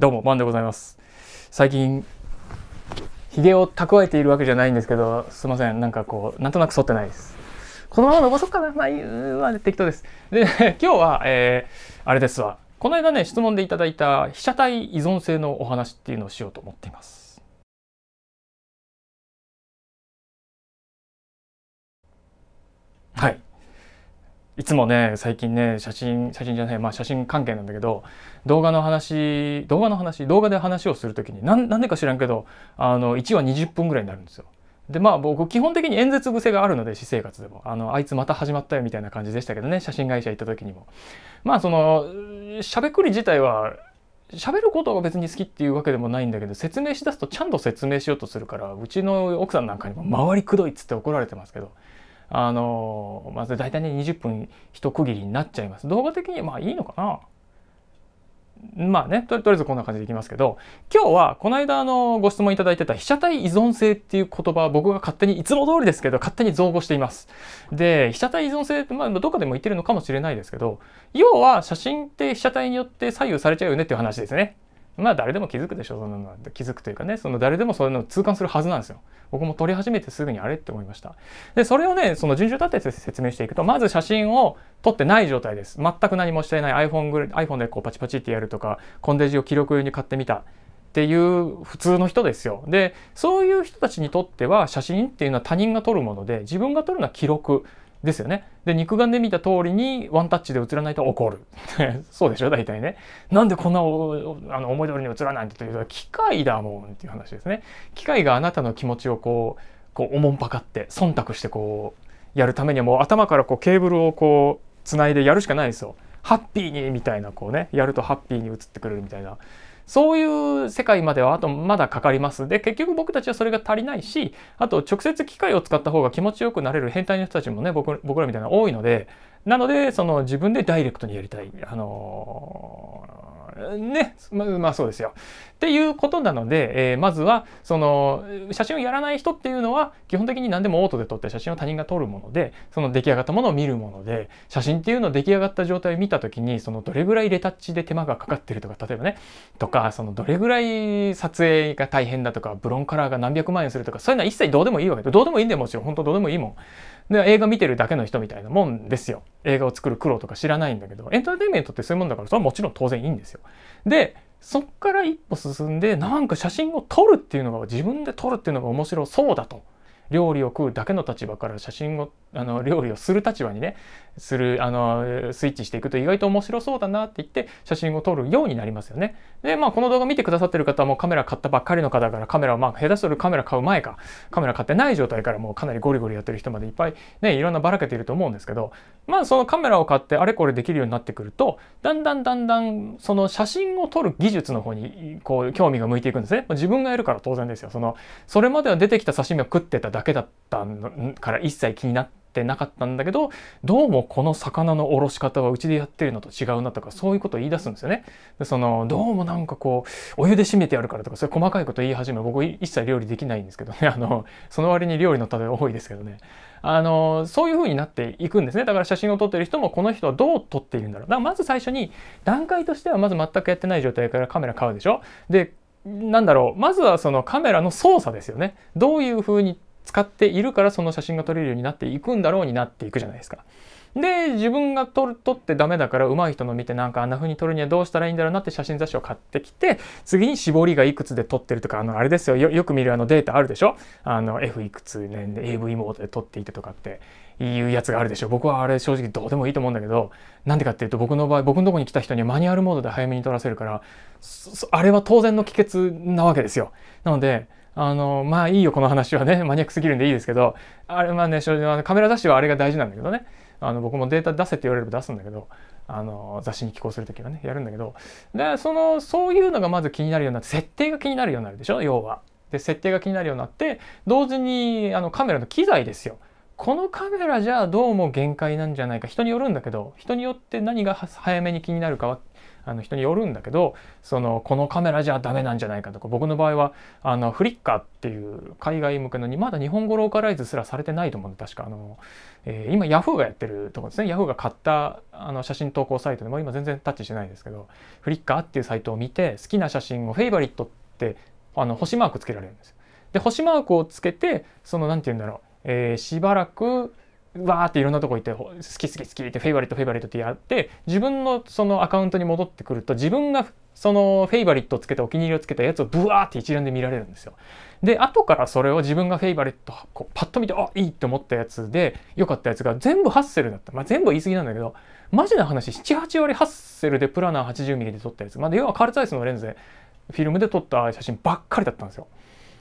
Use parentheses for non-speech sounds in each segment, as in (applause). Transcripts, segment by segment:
どうも、マンでございます。最近、ヒゲを蓄えているわけじゃないんですけど、すいません。なんかこう、なんとなく剃ってないです。このまま伸ばそうかな。まあ、うまあ、適当です。で、(laughs) 今日は、えー、あれですわ。この間ね、質問でいただいた被写体依存性のお話っていうのをしようと思っています。はい。いつもね最近ね写真写真じゃないまあ写真関係なんだけど動画の話動画の話動画で話をする時になんでか知らんけどあの1話20分ぐらいになるんですよ。でまあ僕基本的に演説癖があるので私生活でもあのあいつまた始まったよみたいな感じでしたけどね写真会社行った時にもまあそのしゃべくり自体は喋ることが別に好きっていうわけでもないんだけど説明しだすとちゃんと説明しようとするからうちの奥さんなんかにも「周りくどい」っつって怒られてますけどあの、まず大体ね、20分一区切りになっちゃいます。動画的にまあいいのかなまあねと、とりあえずこんな感じでいきますけど、今日はこの間のご質問いただいてた被写体依存性っていう言葉僕が勝手にいつも通りですけど、勝手に造語しています。で、被写体依存性って、まあ、どっかでも言ってるのかもしれないですけど、要は写真って被写体によって左右されちゃうよねっていう話ですね。まあ誰でも気づくでしょそんなの気づくというかねその誰でもそういうのを痛感するはずなんですよ僕も撮り始めてすぐにあれって思いましたでそれをねその順序立てて説明していくとまず写真を撮ってない状態です全く何もしていない iPhone, ぐ iPhone でこうパチパチってやるとかコンデジを記録用に買ってみたっていう普通の人ですよ。で、そういう人たちにとっては写真っていうのは他人が撮るもので、自分が撮るのは記録。ですよね。で、肉眼で見た通りにワンタッチで映らないと怒る。(laughs) そうでしょ大体ね。なんでこんなあの思い通りに映らないって言うと、機械だもんっていう話ですね。機械があなたの気持ちをこう、こうおもんぱかって、忖度してこう、やるためにはもう頭からこうケーブルをこう、つないでやるしかないですよ。ハッピーにみたいなこうね、やるとハッピーに映ってくれるみたいな。そういう世界まではあとまだかかります。で、結局僕たちはそれが足りないし、あと直接機械を使った方が気持ちよくなれる変態の人たちもね、僕僕らみたいな多いので、なのでその自分でダイレクトにやりたい。あのー、ね、ま、まあそうですよ。っていうことなので、えー、まずはその写真をやらない人っていうのは基本的に何でもオートで撮って写真を他人が撮るものでその出来上がったものを見るもので写真っていうのを出来上がった状態を見た時にそのどれぐらいレタッチで手間がかかってるとか例えばねとかそのどれぐらい撮影が大変だとかブロンカラーが何百万円するとかそういうのは一切どうでもいいわけでどうでもいいんだよもちろん本当どうでもいいもん。で映画見てるだけの人みたいなもんですよ映画を作る苦労とか知らないんだけどエンターテインメントってそういうもんだからそれはもちろん当然いいんですよでそっから一歩進んでなんか写真を撮るっていうのが自分で撮るっていうのが面白そうだと料理を食うだけの立場から写真をあの料理をする立場にねするあのスイッチしていくと意外と面白そうだなって言って写真を撮るようになりますよね。でまあこの動画見てくださってる方もカメラ買ったばっかりの方からカメラをまあ下手するカメラ買う前かカメラ買ってない状態からもうかなりゴリゴリやってる人までいっぱいねいろんなばらけていると思うんですけどまあそのカメラを買ってあれこれできるようになってくるとだんだんだんだんその写真を撮る技術の方にこう興味が向いていくんですね。自分がやるから当然ですよ。そのそれまでは出てきた刺身を食ってただだけだったから一切気になってなかったんだけどどうもこの魚のおろし方はうちでやってるのと違うなとかそういうことを言い出すんですよね。でそのどうもなんかこうお湯で締めてやるからとかそういう細かいこと言い始め僕一切料理できないんですけどね (laughs) あのその割に料理の例え多いですけどね。あのそういう風になっていくんですねだから写真を撮ってる人もこの人はどう撮っているんだろうだからまず最初に段階としてはまず全くやってない状態からカメラ買うでしょでなんだろうまずはそのカメラの操作ですよねどういう風に使っているからその写真が撮れるようになっていくんだろうになっていくじゃないですか。で自分が撮撮ってダメだから上手い人の見てなんかあんな風に撮るにはどうしたらいいんだろうなって写真雑誌を買ってきて次に絞りがいくつで撮ってるとかあのあれですよよく見るあのデータあるでしょあの F いくつ年で AV モードで撮っていてとかっていうやつがあるでしょ僕はあれ正直どうでもいいと思うんだけどなんでかっていうと僕の場合僕のとこに来た人にはマニュアルモードで早めに撮らせるからあれは当然の帰結なわけですよ。なのであの、まあいいよ、この話はね。(laughs) マニアックすぎるんでいいですけど、あれ、まあね、正直、カメラ雑誌はあれが大事なんだけどね。あの、僕もデータ出せって言われれば出すんだけど、あの、雑誌に寄稿する時はね、やるんだけど、で、その、そういうのがまず気になるようになって、設定が気になるようになるでしょ、要は。で、設定が気になるようになって、同時に、あの、カメラの機材ですよ。このカメラじゃどうも限界なんじゃないか人によるんだけど人によって何が早めに気になるかはあの人によるんだけどそのこのカメラじゃダメなんじゃないかとか僕の場合はあのフリッカーっていう海外向けのにまだ日本語ローカライズすらされてないと思うんで確かあの、えー、今ヤフーがやってるとこですねヤフーが買ったあの写真投稿サイトでも今全然タッチしてないですけどフリッカーっていうサイトを見て好きな写真をフェイバリットってあの星マークつけられるんですよ。で星マークをつけてその何て言うんだろうえー、しばらくわーっていろんなとこ行って好き好き好きってフェイバリットフェイバリットってやって自分のそのアカウントに戻ってくると自分がそのフェイバリットをつけてお気に入りをつけたやつをブワーって一覧で見られるんですよ。で後からそれを自分がフェイバリットこうパッと見てあいいって思ったやつで良かったやつが全部ハッセルだった、まあ、全部言い過ぎなんだけどマジな話78割ハッセルでプラナー 80mm で撮ったやつ、まあ、要はカールツアイスのレンズでフィルムで撮った写真ばっかりだったんですよ。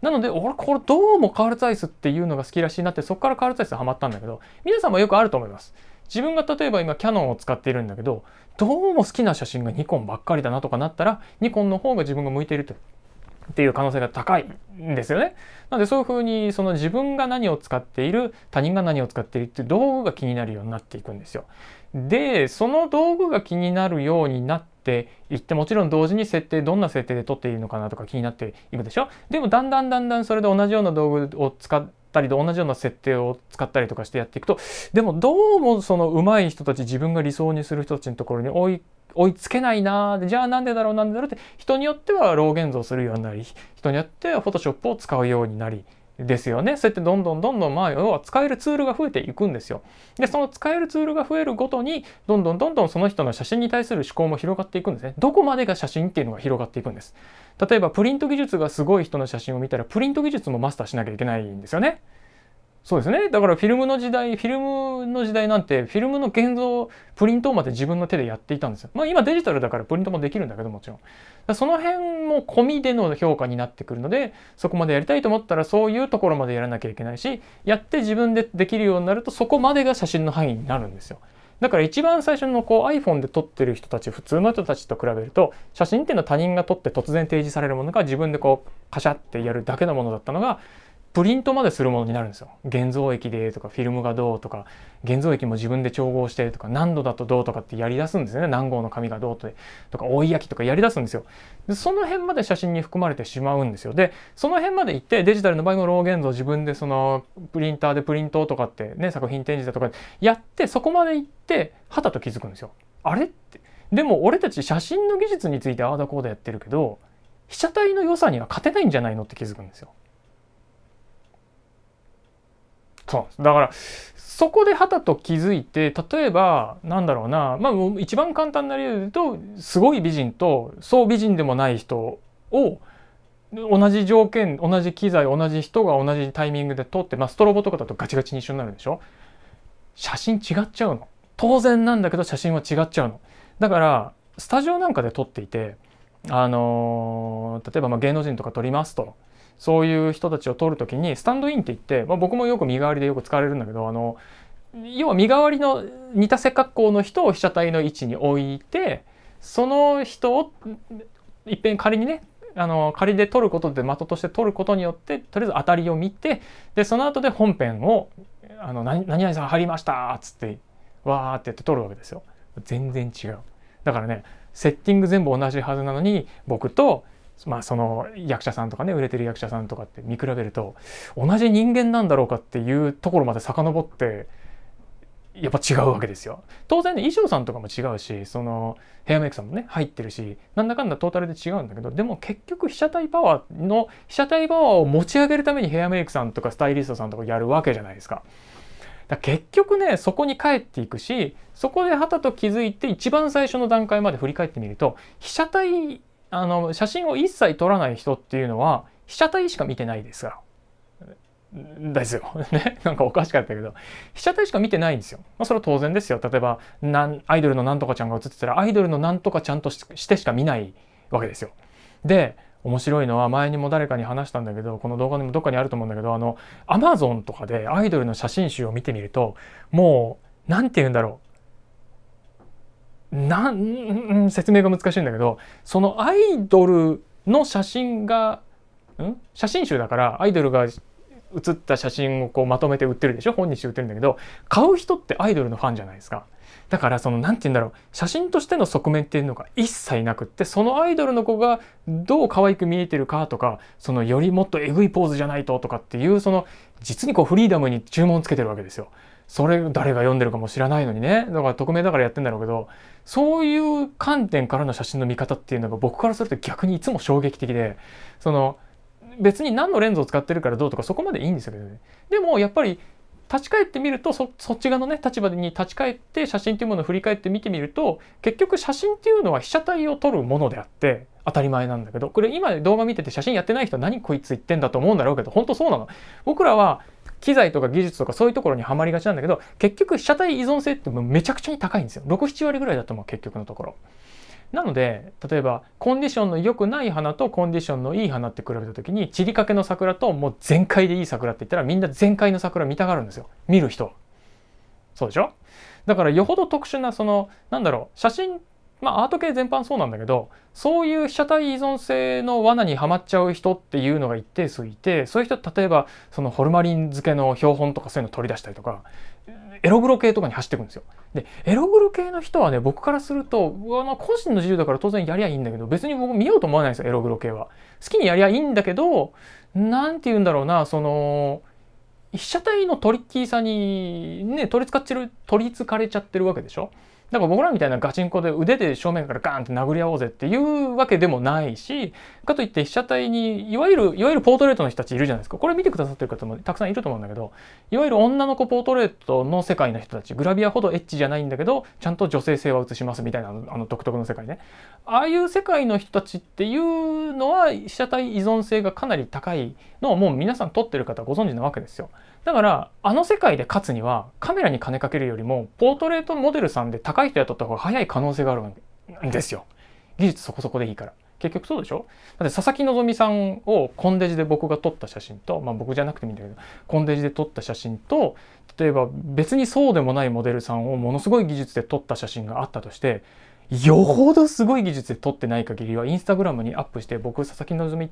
なので、俺、これどうもカールツアイスっていうのが好きらしいなって、そこからカールツアイスハマったんだけど、皆さんもよくあると思います。自分が例えば今キャノンを使っているんだけど、どうも好きな写真がニコンばっかりだなとかなったら、ニコンの方が自分が向いていると。っていう可能性が高いんですよね。なのでそういうふうにその自分が何を使っている他人が何を使っているっていう道具が気になるようになっていくんですよ。でその道具が気になるようになっって言ってもちろん同時に設定どんな設定で撮っているのかなとか気になっていくでしょでもだんだんだんだんそれで同じような道具を使ったりと同じような設定を使ったりとかしてやっていくとでもどうもその上手い人たち自分が理想にする人たちのところに追い追いつけないなじゃあなんでだろうなんでだろうって人によってはロー現像するようになり人によってはフォトショップを使うようになりですよね。そうやってどんどんどんどん、まあ、要は使えるツールが増えていくんですよ。で、その使えるツールが増えるごとに、どんどんどんどんその人の写真に対する思考も広がっていくんですね。どこまでが写真っていうのが広がっていくんです。例えば、プリント技術がすごい人の写真を見たら、プリント技術もマスターしなきゃいけないんですよね。そうですねだからフィルムの時代フィルムの時代なんてフィルムの現像プリントまで自分の手でやっていたんですよまあ今デジタルだからプリントもできるんだけどもちろんその辺も込みでの評価になってくるのでそこまでやりたいと思ったらそういうところまでやらなきゃいけないしやって自分でできるようになるとそこまでが写真の範囲になるんですよだから一番最初のこう iPhone で撮ってる人たち普通の人たちと比べると写真っていうのは他人が撮って突然提示されるものが自分でこうカシャってやるだけのものだったのがプリントまでするものになるんですよ。現像液でとかフィルムがどうとか現像液も自分で調合してとか何度だとどうとかってやりだすんですよね。何号の紙がどうととか追い焼きとかやりだすんですよで。その辺まで写真に含まれてしまうんですよ。で、その辺まで行ってデジタルの場合もロー現像自分でそのプリンターでプリントとかってね作品展示だとかやってそこまで行ってはたと気づくんですよ。あれって。でも俺たち写真の技術についてああだこうだやってるけど被写体の良さには勝てないんじゃないのって気づくんですよ。そうだからそこでたと気づいて例えばなんだろうなまあ一番簡単な由で言うとすごい美人とそう美人でもない人を同じ条件同じ機材同じ人が同じタイミングで撮って、まあ、ストロボとかだとガチガチに一緒になるでしょ写真違っちゃうの当然なんだけど写真は違っちゃうのだからスタジオなんかで撮っていてあのー、例えばま芸能人とか撮りますとそういう人たちを取る時にスタンドインって言って、まあ、僕もよく身代わりでよく使われるんだけどあの要は身代わりの似た背格好の人を被写体の位置に置いてその人をいっぺん仮にねあの仮で撮ることで的として撮ることによってとりあえず当たりを見てでその後で本編を「あの何々さん入りました」っつってわーってやって撮るわけですよ。全然違うだからねセッティング全部同じはずなのに僕とまあ、その役者さんとかね売れてる役者さんとかって見比べると同じ人間なんだろうかっていうところまで遡ってやっぱ違うわけですよ。当然ね衣装さんとかも違うしそのヘアメイクさんもね入ってるしなんだかんだトータルで違うんだけどでも結局被写体パワーの被写体パワーを持ち上げるためにヘアメイクさんとかスタイリストさんとかやるわけじゃないですか。だか結局ねそこに帰っていくしそこで旗と気づいて一番最初の段階まで振り返ってみると被写体あの写真を一切撮らない人っていうのは被写体しか見てないですからですよ。(laughs) ねなんかおかしかったけど被写体しか見てないんですよ。まあ、それは当然ですよ。例えばなんアイドルのなんとかちゃんが写ってたらアイドルのなんとかちゃんとしてしか見ないわけですよ。で面白いのは前にも誰かに話したんだけどこの動画でもどっかにあると思うんだけどあのアマゾンとかでアイドルの写真集を見てみるともう何て言うんだろうなん、説明が難しいんだけど、そのアイドルの写真が、ん写真集だから、アイドルが写った写真をこうまとめて売ってるでしょ本にして売ってるんだけど、買う人ってアイドルのファンじゃないですか。だからその何て言うんだろう写真としての側面っていうのが一切なくってそのアイドルの子がどう可愛く見えてるかとかそのよりもっとえぐいポーズじゃないととかっていうその実にこうフリーダムに注文つけてるわけですよ。それ誰が読んでるかも知らないのにねだから匿名だからやってんだろうけどそういう観点からの写真の見方っていうのが僕からすると逆にいつも衝撃的でその別に何のレンズを使ってるからどうとかそこまでいいんですけどねでもやっぱり立ち返ってみるとそそっち側のね立場に立ち返って写真っていうものを振り返って見てみると結局写真っていうのは被写体を撮るものであって当たり前なんだけどこれ今動画見てて写真やってない人は何こいつ言ってんだと思うんだろうけど本当そうなの。僕らは機材とか技術とかそういうところにはまりがちなんだけど、結局被写体依存性ってもうめちゃくちゃに高いんですよ。6、7割ぐらいだと思う、結局のところ。なので、例えば、コンディションの良くない花とコンディションのいい花って比べた時に、散りかけの桜ともう全開でいい桜って言ったら、みんな全開の桜見たがるんですよ。見る人。そうでしょだからよほど特殊なそのなんだろう写真まあ、アート系全般そうなんだけどそういう被写体依存性の罠にはまっちゃう人っていうのが一定数いてそういう人例えばそのホルマリン漬けの標本とかそういうの取り出したりとかエログロ系とかに走っていくんですよ。でエログロ系の人はね僕からするとあ個人の自由だから当然やりゃいいんだけど別に僕見ようと思わないんですよエログロ系は。好きにやりゃいいんだけど何て言うんだろうなその被写体のトリッキーさにね取りつかっちる取りつかれちゃってるわけでしょ。だから僕らみたいなガチンコで腕で正面からガーンって殴り合おうぜっていうわけでもないし、かといって被写体に、いわゆる、いわゆるポートレートの人たちいるじゃないですか。これ見てくださってる方もたくさんいると思うんだけど、いわゆる女の子ポートレートの世界の人たち、グラビアほどエッチじゃないんだけど、ちゃんと女性性は映しますみたいな、あの独特の世界ね。ああいう世界の人たちっていうのは、被写体依存性がかなり高いのをもう皆さん撮ってる方ご存知なわけですよ。だから、あの世界で勝つには、カメラに金かけるよりも、ポートレートモデルさんで高いい人雇った方が早い可能性があるんですよ。技術そこそこでいいから。結局そうでしょだって佐々木希さんをコンデジで僕が撮った写真と、まあ僕じゃなくてもいいんだけど、コンデジで撮った写真と、例えば別にそうでもないモデルさんをものすごい技術で撮った写真があったとして、よほどすごい技術で撮ってない限りは、インスタグラムにアップして、僕、佐々木希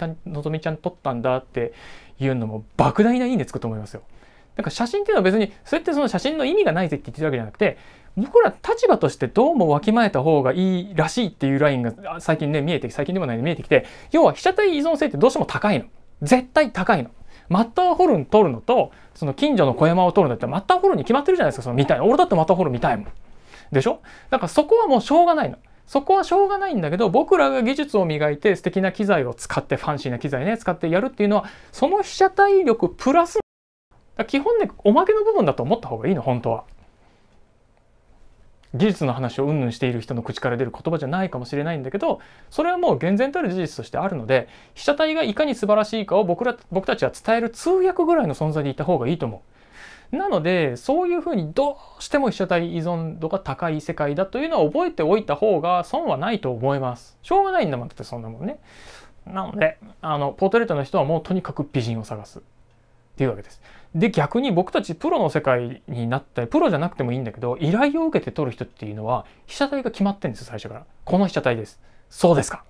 ちゃん撮ったんだっていうのも、莫大ないいねつくと思いますよ。なんか写真っていうのは別に、そうやってその写真の意味がないぜって言ってるわけじゃなくて、僕ら立場としてどうもわきまえた方がいいらしいっていうラインが最近ね、見えてき、最近でもないで見えてきて、要は被写体依存性ってどうしても高いの。絶対高いの。マッターホルン撮るのと、その近所の小山を撮るのってマッターホルンに決まってるじゃないですか、その見たい。俺だってマッターホルン見たいもん。でしょだからそこはもうしょうがないの。そこはしょうがないんだけど、僕らが技術を磨いて素敵な機材を使って、ファンシーな機材ね、使ってやるっていうのは、その被写体力プラス基本ね、おまけの部分だと思った方がいいの、本当は。技術の話をうんぬんしている人の口から出る言葉じゃないかもしれないんだけどそれはもう厳然たる事実としてあるので被写体がいかに素晴らしいかを僕ら僕たちは伝える通訳ぐらいの存在でいた方がいいと思う。なのでそういうふうにどうしても被写体依存度が高い世界だというのは覚えておいた方が損はないと思います。しょうがないんだもんってそんなもんね。なのであのポートレートの人はもうとにかく美人を探す。っていうわけです。で逆に僕たちプロの世界になったりプロじゃなくてもいいんだけど依頼を受けて取る人っていうのは被写体が決まってんです最初からこの被写体ですそうですか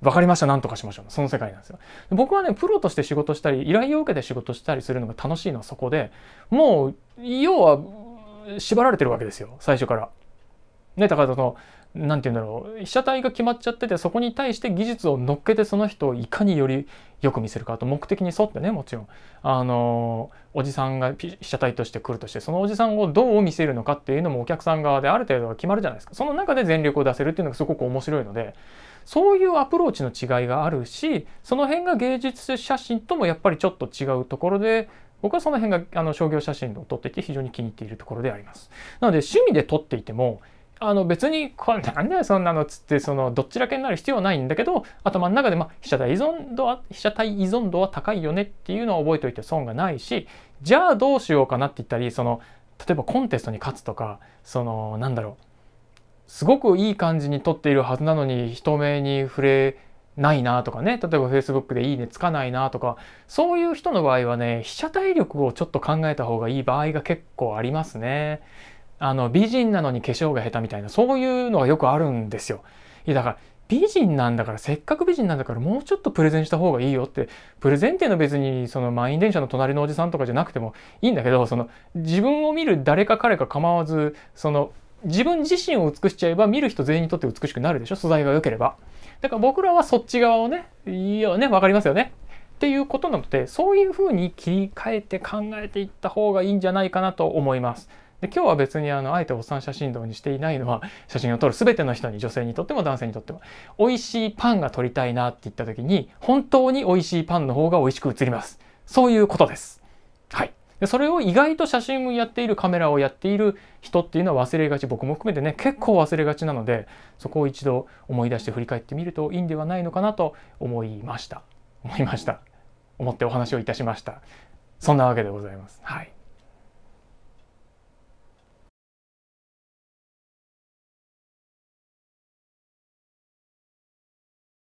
分かりました何とかしましょうその世界なんですよ僕はねプロとして仕事したり依頼を受けて仕事したりするのが楽しいのはそこでもう要は縛られてるわけですよ最初からねだからその何て言うんだろう被写体が決まっちゃっててそこに対して技術を乗っけてその人をいかによりよく見せるかと目的に沿ってねもちろんあのおじさんが被写体として来るとしてそのおじさんをどう見せるのかっていうのもお客さん側である程度は決まるじゃないですかその中で全力を出せるっていうのがすごく面白いのでそういうアプローチの違いがあるしその辺が芸術写真ともやっぱりちょっと違うところで僕はその辺があの商業写真を撮っていて非常に気に入っているところであります。なので趣味で撮っていてもあの別にこれなんだよそんなのっつってそのどっちらけになる必要はないんだけど頭の中でまあ被写体依存度は被写体依存度は高いよねっていうのを覚えておいて損がないしじゃあどうしようかなって言ったりその例えばコンテストに勝つとかそのなんだろうすごくいい感じに撮っているはずなのに人目に触れないなとかね例えば Facebook で「いいね」つかないなとかそういう人の場合はね被写体力をちょっと考えた方がいい場合が結構ありますね。あの美人なのに化粧が下手みたいなそういうのがよくあるんですよ。いやだから美人なんだからせっかく美人なんだからもうちょっとプレゼンした方がいいよってプレゼンっていうのは別にその満員電車の隣のおじさんとかじゃなくてもいいんだけどその自分を見る誰か彼か構わずその自分自身を美しちゃえば見る人全員にとって美しくなるでしょ素材が良ければ。だから僕らはそっち側をねいいよね分かりますよね。っていうことなのでそういうふうに切り替えて考えていった方がいいんじゃないかなと思います。で今日は別にあのあえておっさん写真道にしていないのは写真を撮る全ての人に女性にとっても男性にとっても美味しいパンが撮りたいなって言った時に本当に美味しいパンの方が美味しく写りますそういうことですはいでそれを意外と写真をやっているカメラをやっている人っていうのは忘れがち僕も含めてね結構忘れがちなのでそこを一度思い出して振り返ってみるといいんではないのかなと思いました思いました思ってお話をいたしましたそんなわけでございますはい